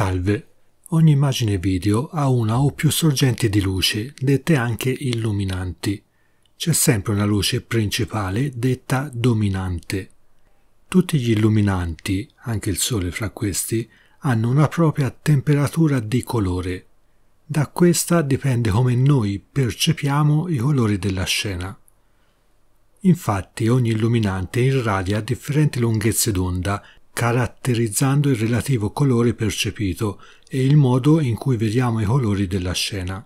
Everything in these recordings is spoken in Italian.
Salve. Ogni immagine video ha una o più sorgenti di luce, dette anche illuminanti. C'è sempre una luce principale detta dominante. Tutti gli illuminanti, anche il sole fra questi, hanno una propria temperatura di colore. Da questa dipende come noi percepiamo i colori della scena. Infatti ogni illuminante irradia differenti lunghezze d'onda caratterizzando il relativo colore percepito e il modo in cui vediamo i colori della scena.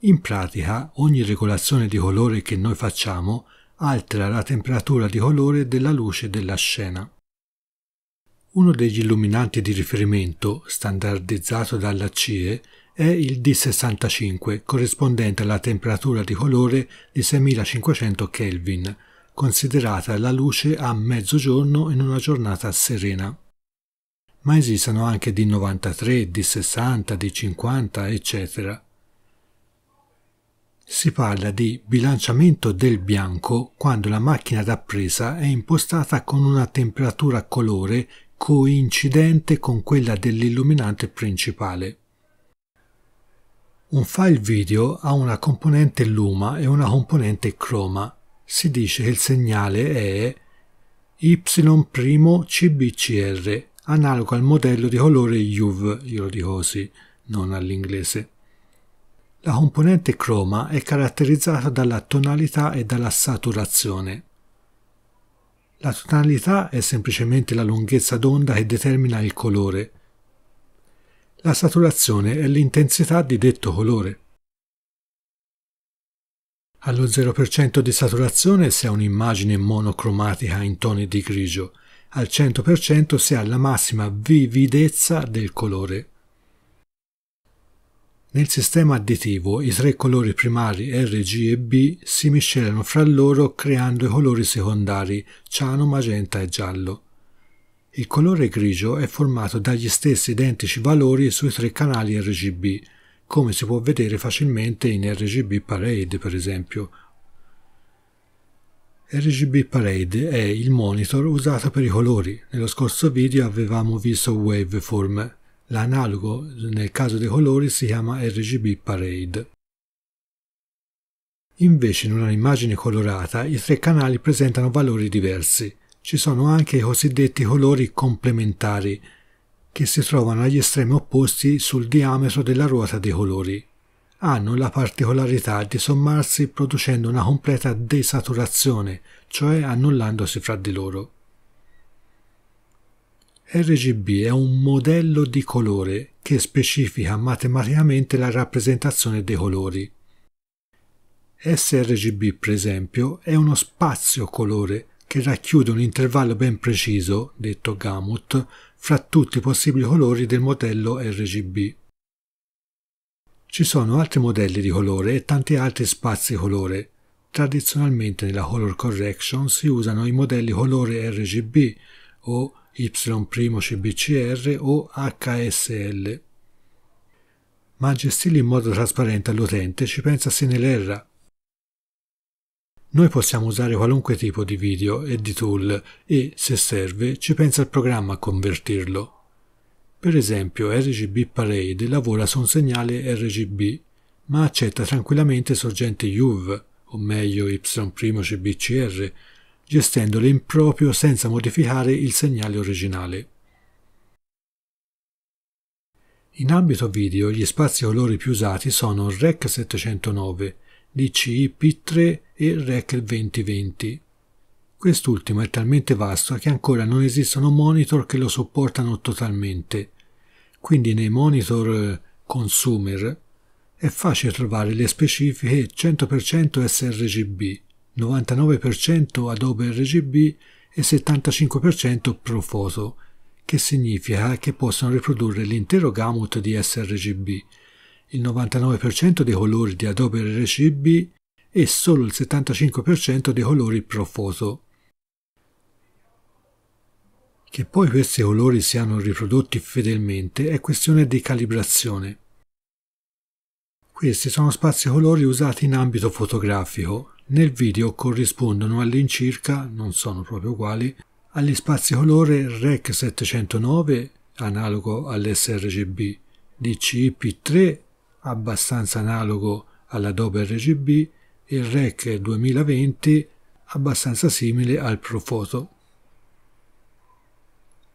In pratica, ogni regolazione di colore che noi facciamo altera la temperatura di colore della luce della scena. Uno degli illuminanti di riferimento, standardizzato dalla CIE, è il D65, corrispondente alla temperatura di colore di 6500 Kelvin, considerata la luce a mezzogiorno in una giornata serena. Ma esistono anche di 93, di 60, di 50, eccetera. Si parla di bilanciamento del bianco quando la macchina da presa è impostata con una temperatura colore coincidente con quella dell'illuminante principale. Un file video ha una componente luma e una componente croma si dice che il segnale è Y'CBCR, analogo al modello di colore UV, io lo dico così, non all'inglese. La componente croma è caratterizzata dalla tonalità e dalla saturazione. La tonalità è semplicemente la lunghezza d'onda che determina il colore. La saturazione è l'intensità di detto colore. Allo 0% di saturazione si ha un'immagine monocromatica in toni di grigio, al 100% si ha la massima vividezza del colore. Nel sistema additivo i tre colori primari R, G e B si miscelano fra loro creando i colori secondari ciano, magenta e giallo. Il colore grigio è formato dagli stessi identici valori sui tre canali RGB, come si può vedere facilmente in RGB Parade per esempio. RGB Parade è il monitor usato per i colori. Nello scorso video avevamo visto Waveform. L'analogo nel caso dei colori si chiama RGB Parade. Invece in un'immagine colorata i tre canali presentano valori diversi. Ci sono anche i cosiddetti colori complementari, che si trovano agli estremi opposti sul diametro della ruota dei colori. Hanno la particolarità di sommarsi producendo una completa desaturazione, cioè annullandosi fra di loro. RGB è un modello di colore che specifica matematicamente la rappresentazione dei colori. sRGB, per esempio, è uno spazio colore che racchiude un intervallo ben preciso, detto gamut, fra tutti i possibili colori del modello RGB. Ci sono altri modelli di colore e tanti altri spazi colore. Tradizionalmente nella color correction si usano i modelli colore RGB o Y'-CBCR o HSL. Ma gestirli in modo trasparente all'utente ci pensa Sinelera, noi possiamo usare qualunque tipo di video e di tool e, se serve, ci pensa il programma a convertirlo. Per esempio RGB Parade lavora su un segnale RGB, ma accetta tranquillamente sorgente UV, o meglio Y'-CBCR, gestendole in proprio senza modificare il segnale originale. In ambito video gli spazi colori più usati sono REC 709, di cip 3 e REC 2020. Quest'ultimo è talmente vasto che ancora non esistono monitor che lo supportano totalmente. Quindi nei monitor eh, consumer è facile trovare le specifiche 100% sRGB, 99% Adobe RGB e 75% Profoto, che significa che possono riprodurre l'intero gamut di sRGB il 99% dei colori di Adobe RC e solo il 75% dei colori Profoso. Che poi questi colori siano riprodotti fedelmente è questione di calibrazione. Questi sono spazi colori usati in ambito fotografico. Nel video corrispondono all'incirca, non sono proprio uguali, agli spazi colore REC 709, analogo all'SRGB, cip 3 abbastanza analogo all'Adobe RGB e il REC 2020 abbastanza simile al Profoto.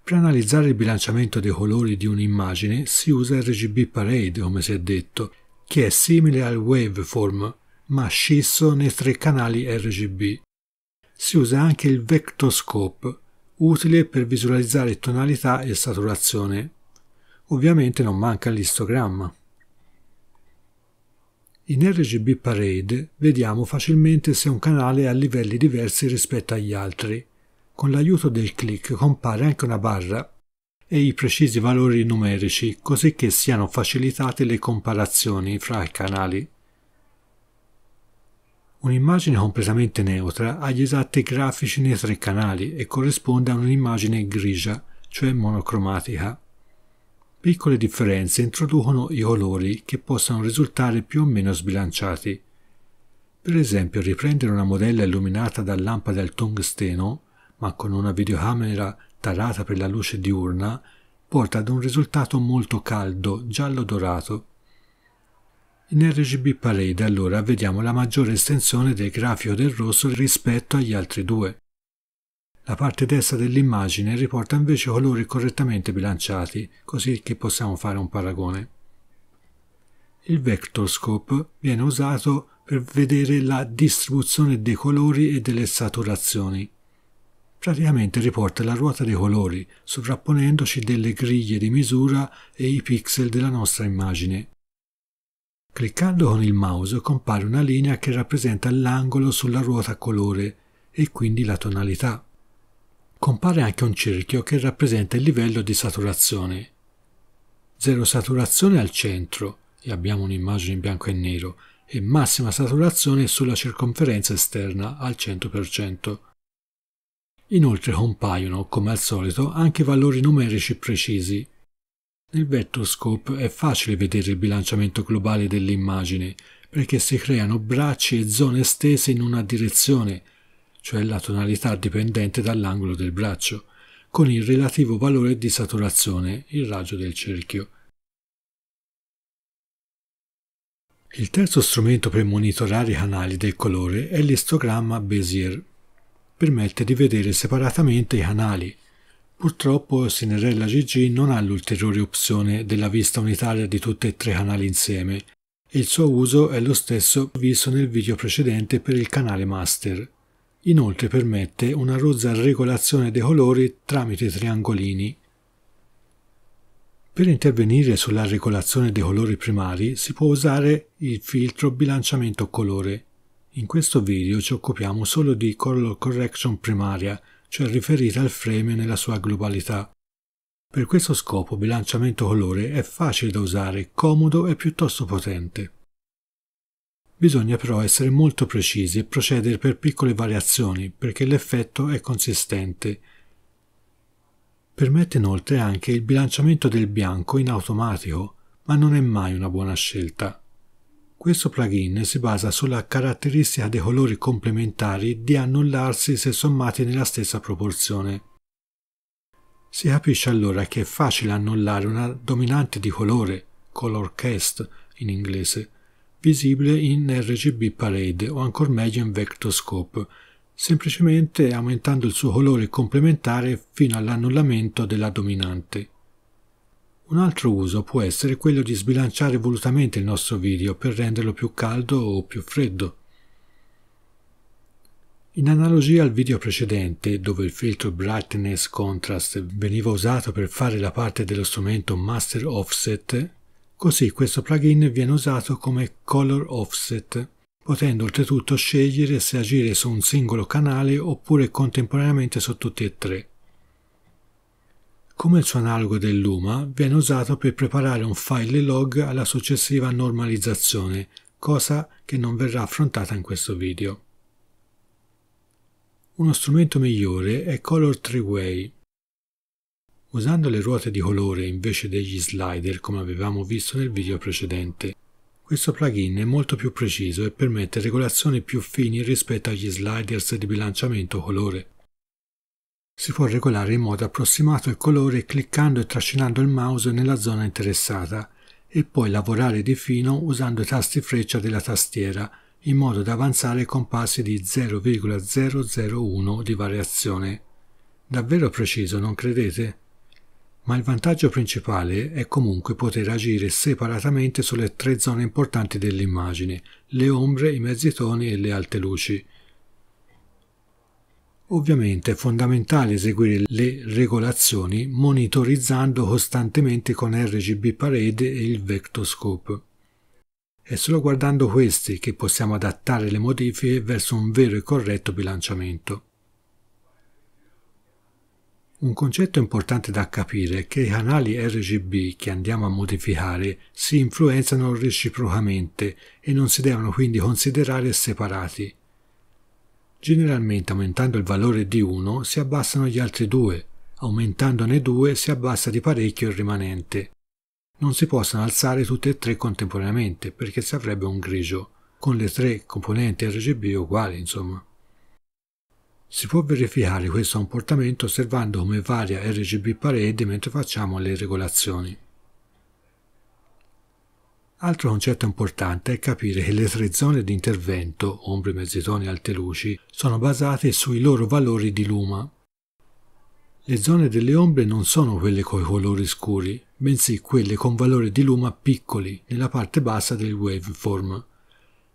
Per analizzare il bilanciamento dei colori di un'immagine si usa RGB Parade, come si è detto, che è simile al Waveform, ma scisso nei tre canali RGB. Si usa anche il Vectoscope, utile per visualizzare tonalità e saturazione. Ovviamente non manca l'istogramma. In RGB Parade vediamo facilmente se un canale ha livelli diversi rispetto agli altri. Con l'aiuto del click compare anche una barra e i precisi valori numerici, così che siano facilitate le comparazioni fra i canali. Un'immagine completamente neutra ha gli esatti grafici nei tre canali e corrisponde a un'immagine grigia, cioè monocromatica. Piccole differenze introducono i colori che possono risultare più o meno sbilanciati. Per esempio riprendere una modella illuminata da lampada al tungsteno, ma con una videocamera tarata per la luce diurna, porta ad un risultato molto caldo, giallo dorato. In RGB Parade allora vediamo la maggiore estensione del grafico del rosso rispetto agli altri due. La parte destra dell'immagine riporta invece colori correttamente bilanciati, così che possiamo fare un paragone. Il Vectorscope viene usato per vedere la distribuzione dei colori e delle saturazioni. Praticamente riporta la ruota dei colori, sovrapponendoci delle griglie di misura e i pixel della nostra immagine. Cliccando con il mouse compare una linea che rappresenta l'angolo sulla ruota colore e quindi la tonalità compare anche un cerchio che rappresenta il livello di saturazione. Zero saturazione al centro, e abbiamo un'immagine in bianco e nero, e massima saturazione sulla circonferenza esterna al 100%. Inoltre compaiono, come al solito, anche valori numerici precisi. Nel vector scope è facile vedere il bilanciamento globale dell'immagine, perché si creano bracci e zone estese in una direzione, cioè la tonalità dipendente dall'angolo del braccio, con il relativo valore di saturazione, il raggio del cerchio. Il terzo strumento per monitorare i canali del colore è l'istogramma Bézier. Permette di vedere separatamente i canali. Purtroppo Sinerella GG non ha l'ulteriore opzione della vista unitaria di tutti e tre i canali insieme, e il suo uso è lo stesso visto nel video precedente per il canale master. Inoltre permette una rozza regolazione dei colori tramite triangolini. Per intervenire sulla regolazione dei colori primari si può usare il filtro bilanciamento colore. In questo video ci occupiamo solo di color correction primaria, cioè riferita al frame nella sua globalità. Per questo scopo bilanciamento colore è facile da usare, comodo e piuttosto potente. Bisogna però essere molto precisi e procedere per piccole variazioni perché l'effetto è consistente. Permette inoltre anche il bilanciamento del bianco in automatico, ma non è mai una buona scelta. Questo plugin si basa sulla caratteristica dei colori complementari di annullarsi se sommati nella stessa proporzione. Si capisce allora che è facile annullare una dominante di colore, color cast in inglese, visibile in RGB Parade o ancora meglio in Vectoscope, semplicemente aumentando il suo colore complementare fino all'annullamento della dominante. Un altro uso può essere quello di sbilanciare volutamente il nostro video per renderlo più caldo o più freddo. In analogia al video precedente, dove il filtro Brightness Contrast veniva usato per fare la parte dello strumento Master Offset, Così questo plugin viene usato come color offset, potendo oltretutto scegliere se agire su un singolo canale oppure contemporaneamente su tutti e tre. Come il suo analogo del Luma, viene usato per preparare un file log alla successiva normalizzazione, cosa che non verrà affrontata in questo video. Uno strumento migliore è Color 3 Way, usando le ruote di colore invece degli slider come avevamo visto nel video precedente. Questo plugin è molto più preciso e permette regolazioni più fini rispetto agli sliders di bilanciamento colore. Si può regolare in modo approssimato il colore cliccando e trascinando il mouse nella zona interessata e poi lavorare di fino usando i tasti freccia della tastiera in modo da avanzare con passi di 0,001 di variazione. Davvero preciso, non credete? Ma il vantaggio principale è comunque poter agire separatamente sulle tre zone importanti dell'immagine, le ombre, i mezzi toni e le alte luci. Ovviamente è fondamentale eseguire le regolazioni monitorizzando costantemente con RGB Parade e il Vectoscope. È solo guardando questi che possiamo adattare le modifiche verso un vero e corretto bilanciamento. Un concetto importante da capire è che i canali RGB che andiamo a modificare si influenzano reciprocamente e non si devono quindi considerare separati. Generalmente aumentando il valore di uno si abbassano gli altri due, aumentandone due si abbassa di parecchio il rimanente. Non si possono alzare tutte e tre contemporaneamente perché si avrebbe un grigio, con le tre componenti RGB uguali insomma. Si può verificare questo comportamento osservando come varia RGB parade mentre facciamo le regolazioni. Altro concetto importante è capire che le tre zone di intervento, ombre, mezzitoni e alte luci, sono basate sui loro valori di luma. Le zone delle ombre non sono quelle coi colori scuri, bensì quelle con valori di luma piccoli nella parte bassa del waveform.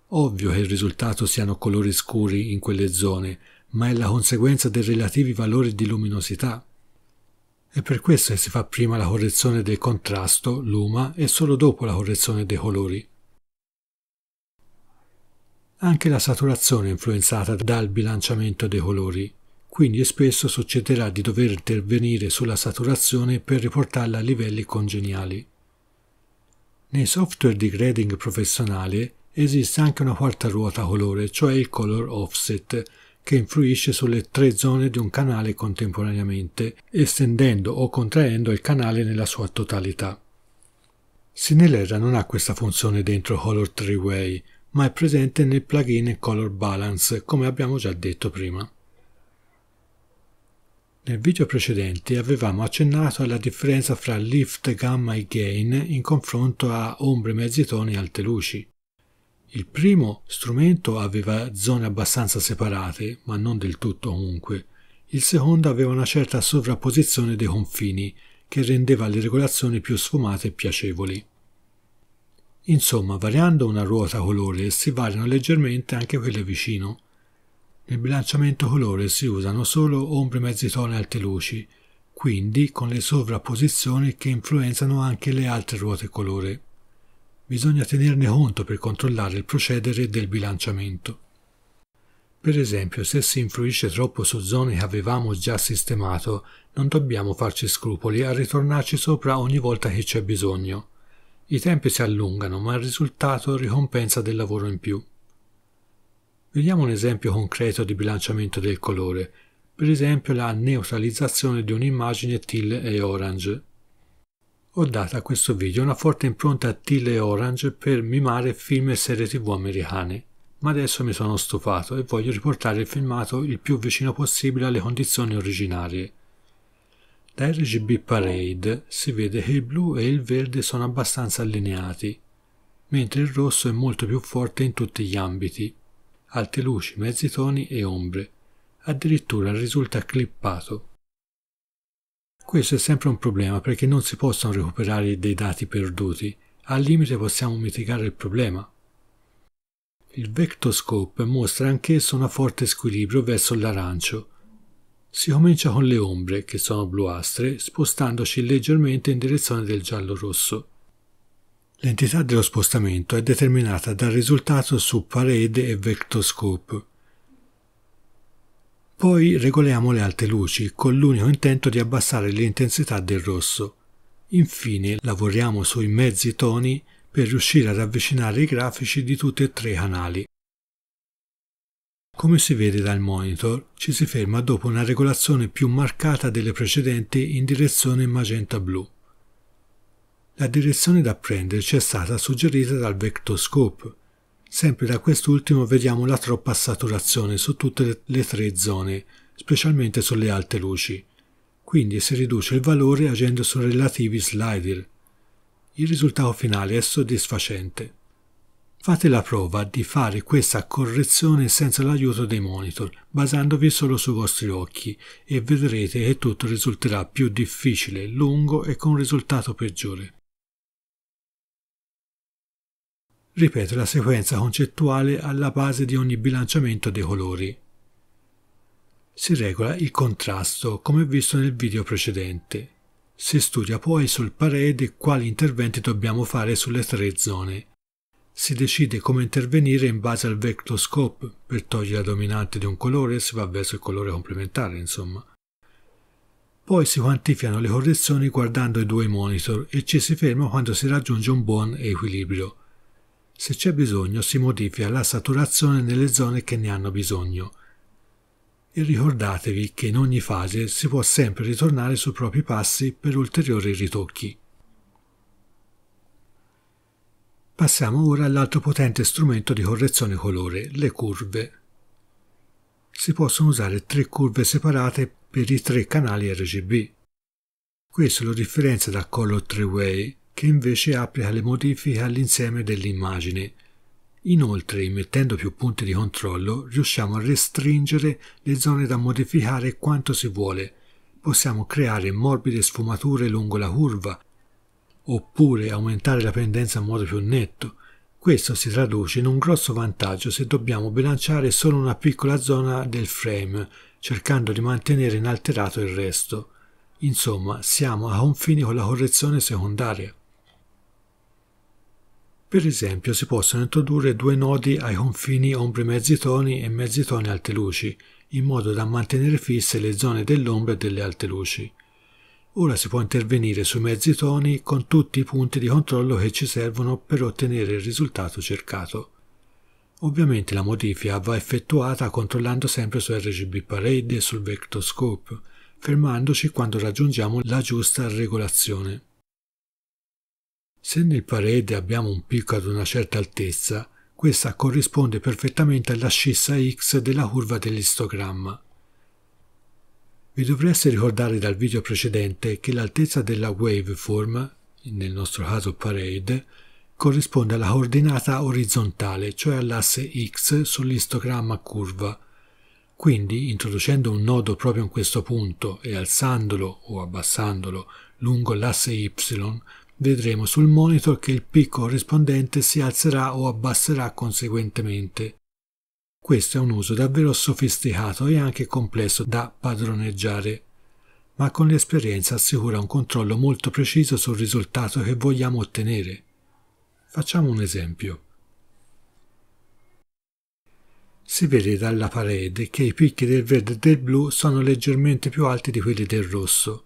Ovvio che il risultato siano colori scuri in quelle zone, ma è la conseguenza dei relativi valori di luminosità. È per questo che si fa prima la correzione del contrasto, luma, e solo dopo la correzione dei colori. Anche la saturazione è influenzata dal bilanciamento dei colori, quindi spesso succederà di dover intervenire sulla saturazione per riportarla a livelli congeniali. Nei software di grading professionale esiste anche una quarta ruota colore, cioè il color offset, che influisce sulle tre zone di un canale contemporaneamente, estendendo o contraendo il canale nella sua totalità. Sinelera non ha questa funzione dentro Color 3-Way, ma è presente nel plugin Color Balance, come abbiamo già detto prima. Nel video precedente avevamo accennato alla differenza fra lift, gamma e gain in confronto a ombre, mezzi toni e alte luci. Il primo strumento aveva zone abbastanza separate, ma non del tutto comunque. Il secondo aveva una certa sovrapposizione dei confini, che rendeva le regolazioni più sfumate e piacevoli. Insomma, variando una ruota colore si variano leggermente anche quelle vicino. Nel bilanciamento colore si usano solo ombre mezzitone e alte luci, quindi con le sovrapposizioni che influenzano anche le altre ruote colore bisogna tenerne conto per controllare il procedere del bilanciamento. Per esempio, se si influisce troppo su zone che avevamo già sistemato, non dobbiamo farci scrupoli a ritornarci sopra ogni volta che c'è bisogno. I tempi si allungano, ma il risultato ricompensa del lavoro in più. Vediamo un esempio concreto di bilanciamento del colore, per esempio la neutralizzazione di un'immagine teal e orange ho dato a questo video una forte impronta a Tile Orange per mimare film e serie tv americane, ma adesso mi sono stufato e voglio riportare il filmato il più vicino possibile alle condizioni originarie. Da RGB Parade si vede che il blu e il verde sono abbastanza allineati, mentre il rosso è molto più forte in tutti gli ambiti, alte luci, mezzi toni e ombre. Addirittura risulta clippato. Questo è sempre un problema perché non si possono recuperare dei dati perduti, al limite possiamo mitigare il problema. Il Vectoscope mostra anch'esso una forte squilibrio verso l'arancio. Si comincia con le ombre, che sono bluastre, spostandoci leggermente in direzione del giallo-rosso. L'entità dello spostamento è determinata dal risultato su parede e vectoscope. Poi regoliamo le alte luci con l'unico intento di abbassare l'intensità del rosso. Infine lavoriamo sui mezzi toni per riuscire ad avvicinare i grafici di tutti e tre i canali. Come si vede dal monitor, ci si ferma dopo una regolazione più marcata delle precedenti in direzione magenta-blu. La direzione da prenderci è stata suggerita dal vectoscope, Sempre da quest'ultimo vediamo la troppa saturazione su tutte le tre zone, specialmente sulle alte luci. Quindi si riduce il valore agendo sui relativi slider. Il risultato finale è soddisfacente. Fate la prova di fare questa correzione senza l'aiuto dei monitor, basandovi solo sui vostri occhi, e vedrete che tutto risulterà più difficile, lungo e con un risultato peggiore. ripete la sequenza concettuale alla base di ogni bilanciamento dei colori. Si regola il contrasto, come visto nel video precedente. Si studia poi sul parede quali interventi dobbiamo fare sulle tre zone. Si decide come intervenire in base al vectoscope, per togliere la dominante di un colore si va verso il colore complementare, insomma. Poi si quantificano le correzioni guardando i due monitor e ci si ferma quando si raggiunge un buon equilibrio se c'è bisogno si modifica la saturazione nelle zone che ne hanno bisogno. E ricordatevi che in ogni fase si può sempre ritornare sui propri passi per ulteriori ritocchi. Passiamo ora all'altro potente strumento di correzione colore, le curve. Si possono usare tre curve separate per i tre canali RGB. Questo lo differenzia da Color 3-Way che invece applica le modifiche all'insieme dell'immagine. Inoltre, mettendo più punti di controllo, riusciamo a restringere le zone da modificare quanto si vuole. Possiamo creare morbide sfumature lungo la curva, oppure aumentare la pendenza in modo più netto. Questo si traduce in un grosso vantaggio se dobbiamo bilanciare solo una piccola zona del frame, cercando di mantenere inalterato il resto. Insomma, siamo a confini con la correzione secondaria. Per esempio si possono introdurre due nodi ai confini ombre mezzi toni e mezzi toni alte luci, in modo da mantenere fisse le zone dell'ombra e delle alte luci. Ora si può intervenire sui mezzi toni con tutti i punti di controllo che ci servono per ottenere il risultato cercato. Ovviamente la modifica va effettuata controllando sempre su RGB Parade e sul Vectoscope, fermandoci quando raggiungiamo la giusta regolazione. Se nel parede abbiamo un picco ad una certa altezza, questa corrisponde perfettamente all'ascissa X della curva dell'istogramma. Vi dovreste ricordare dal video precedente che l'altezza della waveform, nel nostro caso parade, corrisponde alla coordinata orizzontale, cioè all'asse X sull'istogramma curva. Quindi, introducendo un nodo proprio in questo punto e alzandolo o abbassandolo lungo l'asse Y, vedremo sul monitor che il picco corrispondente si alzerà o abbasserà conseguentemente. Questo è un uso davvero sofisticato e anche complesso da padroneggiare, ma con l'esperienza assicura un controllo molto preciso sul risultato che vogliamo ottenere. Facciamo un esempio. Si vede dalla parete che i picchi del verde e del blu sono leggermente più alti di quelli del rosso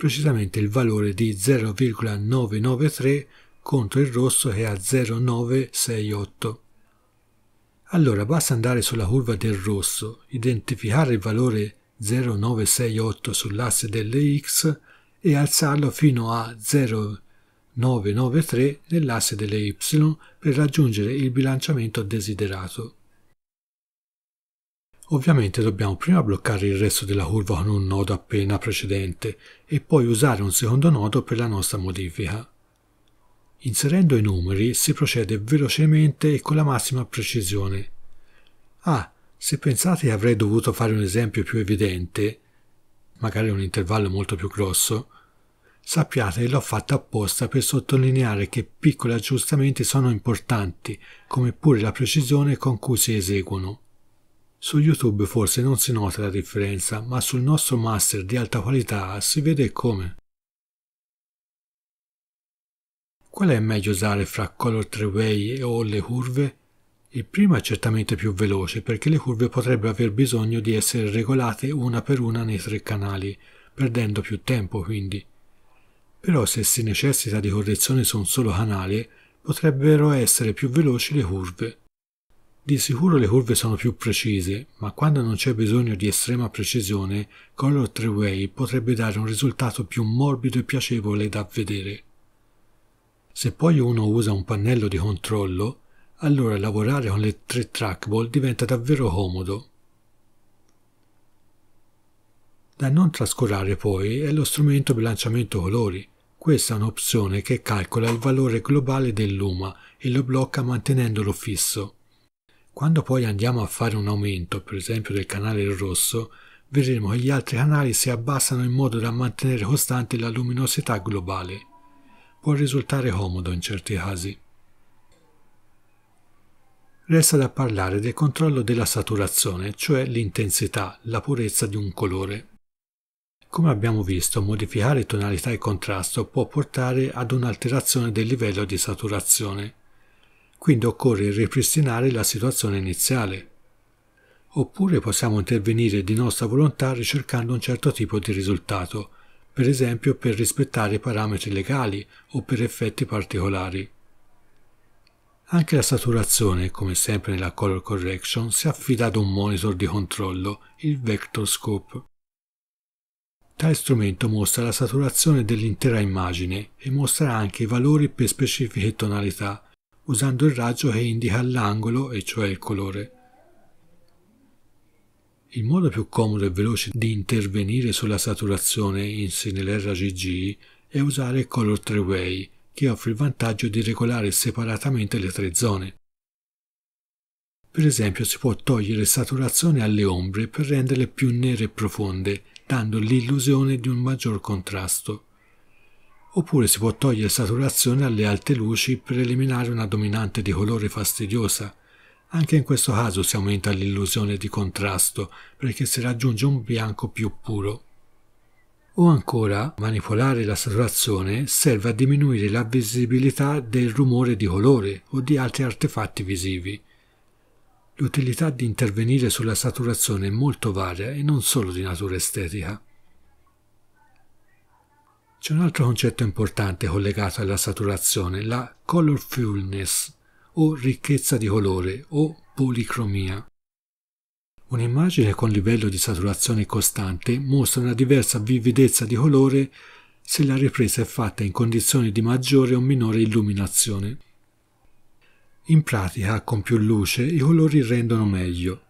precisamente il valore di 0,993 contro il rosso che è a 0,968. Allora basta andare sulla curva del rosso, identificare il valore 0,968 sull'asse delle x e alzarlo fino a 0,993 nell'asse delle y per raggiungere il bilanciamento desiderato. Ovviamente dobbiamo prima bloccare il resto della curva con un nodo appena precedente e poi usare un secondo nodo per la nostra modifica. Inserendo i numeri si procede velocemente e con la massima precisione. Ah, se pensate che avrei dovuto fare un esempio più evidente, magari un intervallo molto più grosso, sappiate che l'ho fatto apposta per sottolineare che piccoli aggiustamenti sono importanti, come pure la precisione con cui si eseguono. Su YouTube forse non si nota la differenza, ma sul nostro master di alta qualità si vede come. Qual è meglio usare fra color 3 way o le curve? Il primo è certamente più veloce perché le curve potrebbero aver bisogno di essere regolate una per una nei tre canali, perdendo più tempo quindi. Però se si necessita di correzioni su un solo canale, potrebbero essere più veloci le curve. Di sicuro le curve sono più precise, ma quando non c'è bisogno di estrema precisione, Color 3-Way potrebbe dare un risultato più morbido e piacevole da vedere. Se poi uno usa un pannello di controllo, allora lavorare con le tre trackball diventa davvero comodo. Da non trascurare poi è lo strumento bilanciamento colori. Questa è un'opzione che calcola il valore globale dell'UMA e lo blocca mantenendolo fisso. Quando poi andiamo a fare un aumento, per esempio del canale rosso, vedremo che gli altri canali si abbassano in modo da mantenere costante la luminosità globale. Può risultare comodo in certi casi. Resta da parlare del controllo della saturazione, cioè l'intensità, la purezza di un colore. Come abbiamo visto, modificare tonalità e contrasto può portare ad un'alterazione del livello di saturazione quindi occorre ripristinare la situazione iniziale. Oppure possiamo intervenire di nostra volontà ricercando un certo tipo di risultato, per esempio per rispettare parametri legali o per effetti particolari. Anche la saturazione, come sempre nella color correction, si affida ad un monitor di controllo, il Vector Scope. Tale strumento mostra la saturazione dell'intera immagine e mostra anche i valori per specifiche tonalità, usando il raggio che indica l'angolo, e cioè il colore. Il modo più comodo e veloce di intervenire sulla saturazione in SNLRGG è usare Color 3-Way, che offre il vantaggio di regolare separatamente le tre zone. Per esempio si può togliere saturazione alle ombre per renderle più nere e profonde, dando l'illusione di un maggior contrasto oppure si può togliere saturazione alle alte luci per eliminare una dominante di colore fastidiosa. Anche in questo caso si aumenta l'illusione di contrasto perché si raggiunge un bianco più puro. O ancora, manipolare la saturazione serve a diminuire la visibilità del rumore di colore o di altri artefatti visivi. L'utilità di intervenire sulla saturazione è molto varia e non solo di natura estetica. C'è un altro concetto importante collegato alla saturazione, la colorfulness, o ricchezza di colore, o policromia. Un'immagine con livello di saturazione costante mostra una diversa vividezza di colore se la ripresa è fatta in condizioni di maggiore o minore illuminazione. In pratica, con più luce, i colori rendono meglio.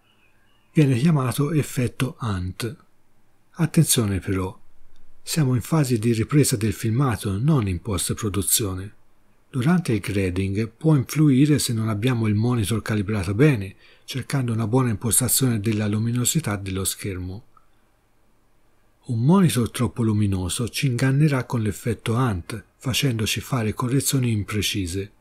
Viene chiamato effetto Ant. Attenzione però, siamo in fase di ripresa del filmato, non in post-produzione. Durante il grading può influire se non abbiamo il monitor calibrato bene, cercando una buona impostazione della luminosità dello schermo. Un monitor troppo luminoso ci ingannerà con l'effetto ANT, facendoci fare correzioni imprecise.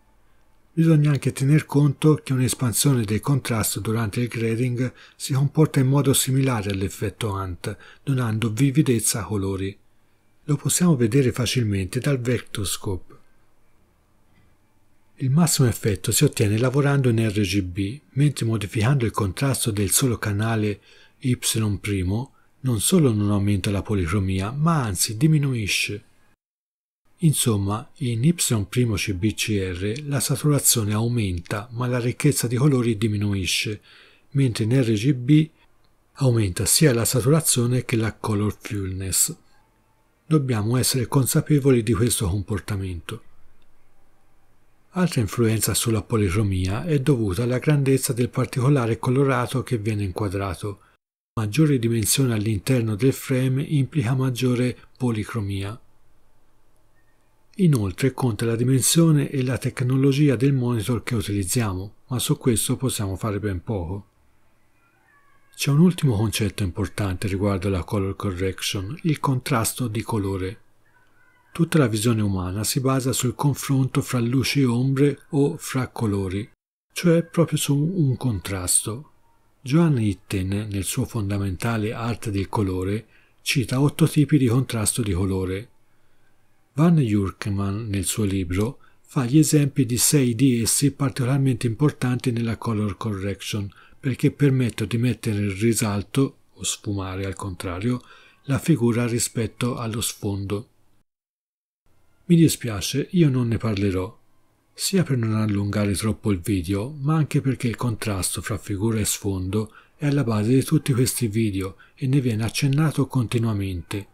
Bisogna anche tener conto che un'espansione del contrasto durante il grading si comporta in modo similare all'effetto ANT, donando vividezza a colori lo possiamo vedere facilmente dal vectoscope. Il massimo effetto si ottiene lavorando in RGB, mentre modificando il contrasto del solo canale Y' non solo non aumenta la policromia, ma anzi diminuisce. Insomma, in Y'CBCR la saturazione aumenta, ma la ricchezza di colori diminuisce, mentre in RGB aumenta sia la saturazione che la color fullness. Dobbiamo essere consapevoli di questo comportamento. Altra influenza sulla policromia è dovuta alla grandezza del particolare colorato che viene inquadrato. Maggiore dimensione all'interno del frame implica maggiore policromia. Inoltre conta la dimensione e la tecnologia del monitor che utilizziamo, ma su questo possiamo fare ben poco. C'è un ultimo concetto importante riguardo alla color correction, il contrasto di colore. Tutta la visione umana si basa sul confronto fra luci e ombre o fra colori, cioè proprio su un contrasto. Johann Itten, nel suo fondamentale Arte del colore, cita otto tipi di contrasto di colore. Van Jurkman, nel suo libro, fa gli esempi di sei di essi particolarmente importanti nella color correction, perché permette di mettere in risalto, o sfumare al contrario, la figura rispetto allo sfondo. Mi dispiace, io non ne parlerò, sia per non allungare troppo il video, ma anche perché il contrasto fra figura e sfondo è alla base di tutti questi video e ne viene accennato continuamente.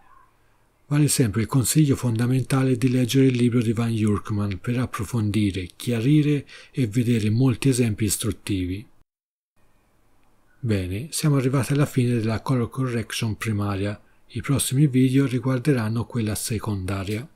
Vale sempre il consiglio fondamentale di leggere il libro di Van Jurkman per approfondire, chiarire e vedere molti esempi istruttivi. Bene, siamo arrivati alla fine della color correction primaria. I prossimi video riguarderanno quella secondaria.